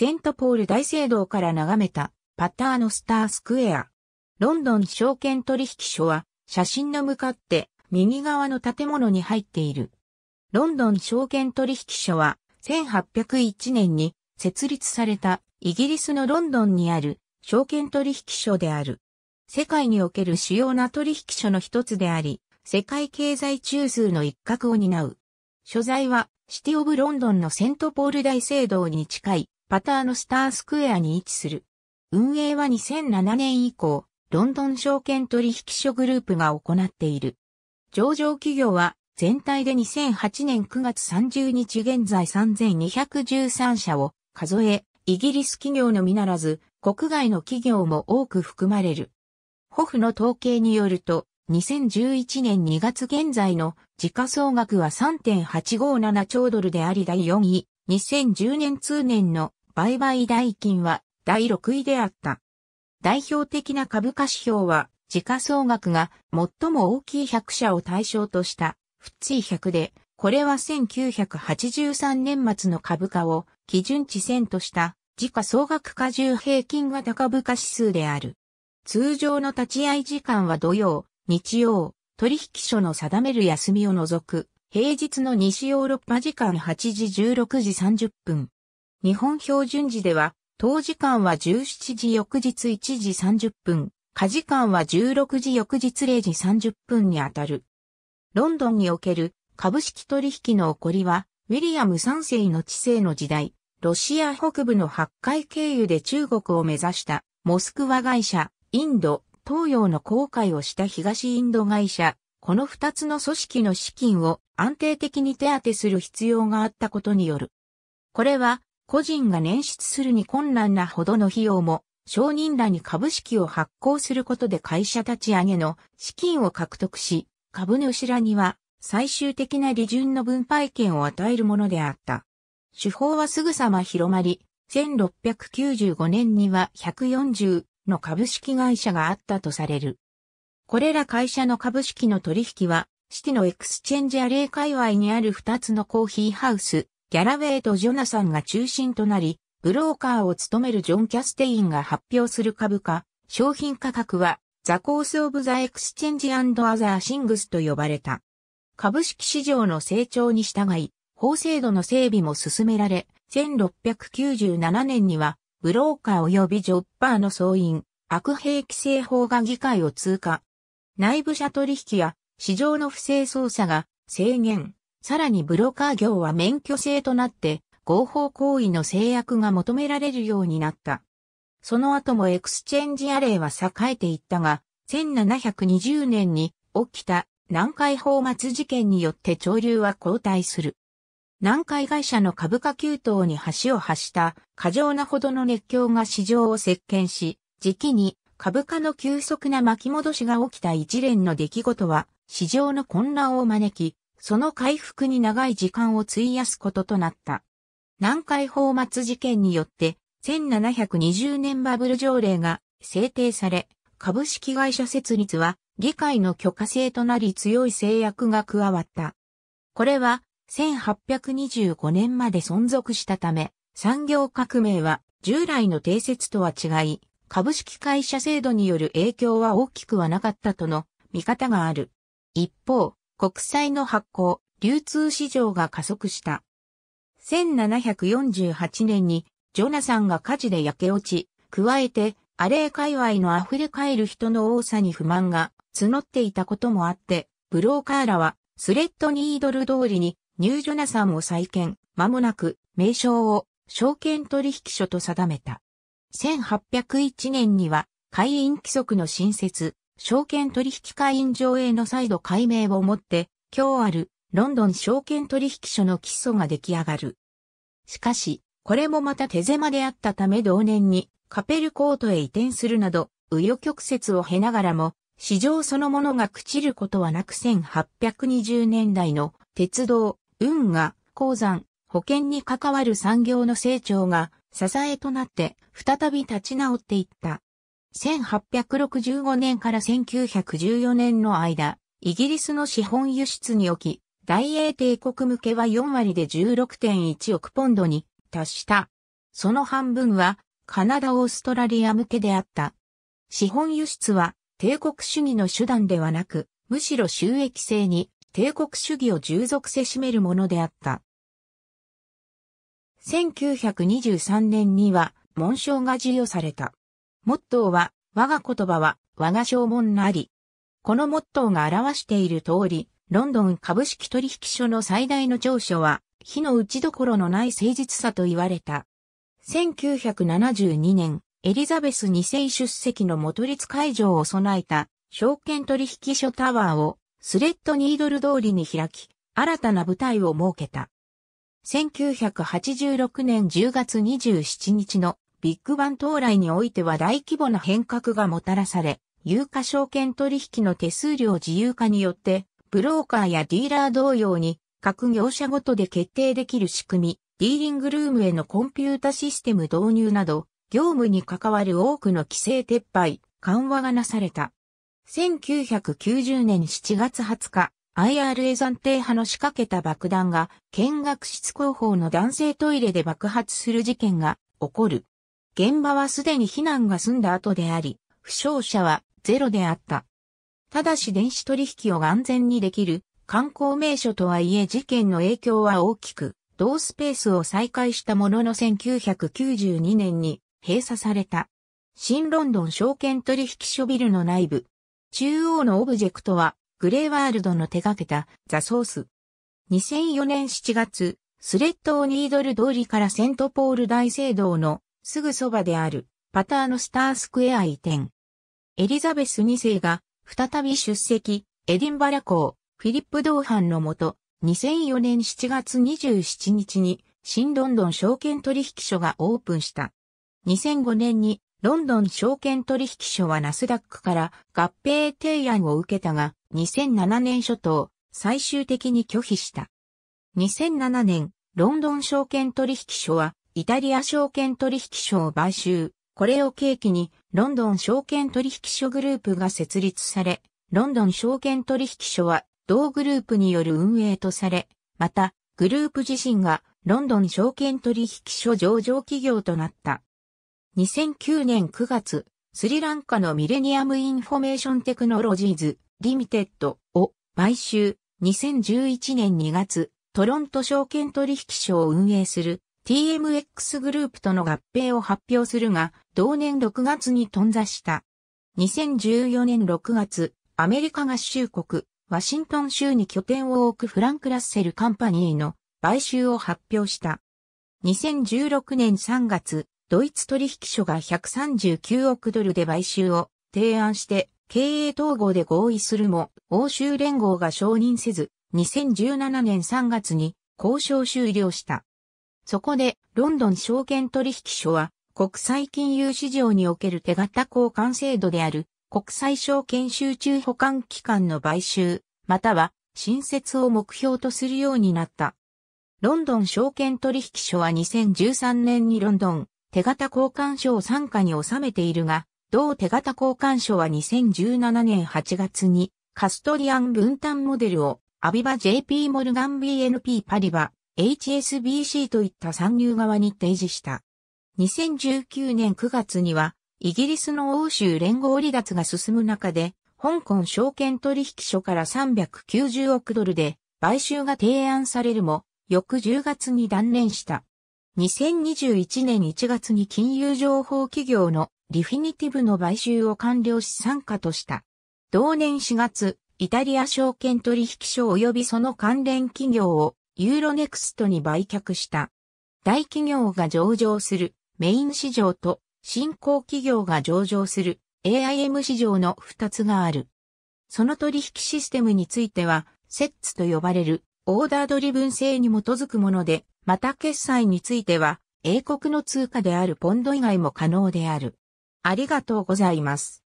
セントポール大聖堂から眺めたパターのスタースクエア。ロンドン証券取引所は写真の向かって右側の建物に入っている。ロンドン証券取引所は1801年に設立されたイギリスのロンドンにある証券取引所である。世界における主要な取引所の一つであり、世界経済中枢の一角を担う。所在はシティオブロンドンのセントポール大聖堂に近いパターのスタースクエアに位置する。運営は2007年以降、ロンドン証券取引所グループが行っている。上場企業は全体で2008年9月30日現在3213社を数え、イギリス企業のみならず、国外の企業も多く含まれる。ホフの統計によると、2011年2月現在の時価総額は3.857兆ドルであり第4位、2010年通年の売買代金は第6位であった。代表的な株価指標は、時価総額が最も大きい100社を対象とした、フッ100で、これは1983年末の株価を基準0線とした、時価総額加重平均型株価指数である。通常の立ち会い時間は土曜、日曜、取引所の定める休みを除く、平日の西ヨーロッパ時間8時16時30分、日本標準時では、当時間は17時翌日1時30分、家時間は16時翌日0時30分にあたる。ロンドンにおける株式取引の起こりは、ウィリアム3世の治世の時代、ロシア北部の八海経由で中国を目指したモスクワ会社、インド、東洋の航海をした東インド会社、この2つの組織の資金を安定的に手当てする必要があったことによる。これは個人が捻出するに困難なほどの費用も、商人らに株式を発行することで会社立ち上げの資金を獲得し、株主らには最終的な利潤の分配権を与えるものであった。手法はすぐさま広まり、1695年には140の株式会社があったとされる。これら会社の株式の取引は、シティのエクスチェンジアレー界隈にある2つのコーヒーハウス、ギャラウェイとジョナサンが中心となり、ブローカーを務めるジョン・キャステインが発表する株価、商品価格は、ザ・コース・オブ・ザ・エクスチェンジ・アザー・シングスと呼ばれた。株式市場の成長に従い、法制度の整備も進められ、1697年には、ブローカー及びジョッパーの総員、悪兵規制法が議会を通過。内部者取引や市場の不正操作が制限、さらにブロカー業は免許制となって、合法行為の制約が求められるようになった。その後もエクスチェンジアレイは栄えていったが、1720年に起きた南海放末事件によって潮流は後退する。南海会社の株価急騰に橋を発した過剰なほどの熱狂が市場を席巻し、時期に株価の急速な巻き戻しが起きた一連の出来事は市場の混乱を招き、その回復に長い時間を費やすこととなった。南海放末事件によって、1720年バブル条例が制定され、株式会社設立は議会の許可制となり強い制約が加わった。これは1825年まで存続したため、産業革命は従来の定説とは違い、株式会社制度による影響は大きくはなかったとの見方がある。一方、国債の発行、流通市場が加速した。1748年にジョナサンが火事で焼け落ち、加えてアレー界隈の溢れ返る人の多さに不満が募っていたこともあって、ブローカーらはスレッドニードル通りにニュージョナサンを再建、間もなく名称を証券取引所と定めた。1801年には会員規則の新設、証券取引会員上への再度解明をもって、今日あるロンドン証券取引所の基礎が出来上がる。しかし、これもまた手狭であったため同年にカペルコートへ移転するなど、紆余曲折を経ながらも、市場そのものが朽ちることはなく1820年代の鉄道、運河、鉱山、保険に関わる産業の成長が支えとなって再び立ち直っていった。1865年から1914年の間、イギリスの資本輸出におき、大英帝国向けは4割で16.1億ポンドに達した。その半分はカナダ・オーストラリア向けであった。資本輸出は帝国主義の手段ではなく、むしろ収益性に帝国主義を従属せしめるものであった。1923年には紋章が授与された。モットーは、我が言葉は、我が証文なり。このモットーが表している通り、ロンドン株式取引所の最大の長所は、火の打ちどころのない誠実さと言われた。1972年、エリザベス2世出席の元立会場を備えた、証券取引所タワーを、スレッドニードル通りに開き、新たな舞台を設けた。1986年10月27日のビッグバン到来においては大規模な変革がもたらされ、有価証券取引の手数料自由化によって、ブローカーやディーラー同様に、各業者ごとで決定できる仕組み、ディーリングルームへのコンピュータシステム導入など、業務に関わる多くの規制撤廃、緩和がなされた。1990年7月20日、IRA 暫定派の仕掛けた爆弾が見学室広報の男性トイレで爆発する事件が起こる。現場はすでに避難が済んだ後であり、負傷者はゼロであった。ただし電子取引を安全にできる観光名所とはいえ事件の影響は大きく、同スペースを再開したものの1992年に閉鎖された。新ロンドン証券取引所ビルの内部。中央のオブジェクトはグレーワールドの手掛けたザ・ソース。2004年7月、スレッド・オ・ニードル通りからセントポール大聖堂のすぐそばである、パターのスタースクエア移転。エリザベス2世が、再び出席、エディンバラ港、フィリップ・同伴のもと、2004年7月27日に、新ロンドン証券取引所がオープンした。2005年に、ロンドン証券取引所はナスダックから合併提案を受けたが、2007年初頭、最終的に拒否した。2007年、ロンドン証券取引所はイタリア証券取引所を買収。これを契機に、ロンドン証券取引所グループが設立され、ロンドン証券取引所は、同グループによる運営とされ、また、グループ自身が、ロンドン証券取引所上場企業となった。2009年9月、スリランカのミレニアムインフォメーションテクノロジーズ、リミテッドを買収。2011年2月、トロント証券取引所を運営する TMX グループとの合併を発表するが、同年6月に頓挫した。2014年6月、アメリカ合衆国、ワシントン州に拠点を置くフランク・ラッセル・カンパニーの買収を発表した。2016年3月、ドイツ取引所が139億ドルで買収を提案して経営統合で合意するも欧州連合が承認せず2017年3月に交渉終了した。そこで、ロンドン証券取引所は、国際金融市場における手形交換制度である、国際証券集中保管機関の買収、または、新設を目標とするようになった。ロンドン証券取引所は2013年にロンドン、手形交換所を傘下に収めているが、同手形交換所は2017年8月にカストリアン分担モデルをアビバ JP モルガン BNP パリバ HSBC といった参入側に提示した。2019年9月には、イギリスの欧州連合離脱が進む中で、香港証券取引所から390億ドルで買収が提案されるも、翌10月に断念した。2021年1月に金融情報企業のリフィニティブの買収を完了し参加とした。同年4月、イタリア証券取引所及びその関連企業をユーロネクストに売却した。大企業が上場するメイン市場と新興企業が上場する AIM 市場の2つがある。その取引システムについては、セッツと呼ばれるオーダードリブン性に基づくもので、また決済については、英国の通貨であるポンド以外も可能である。ありがとうございます。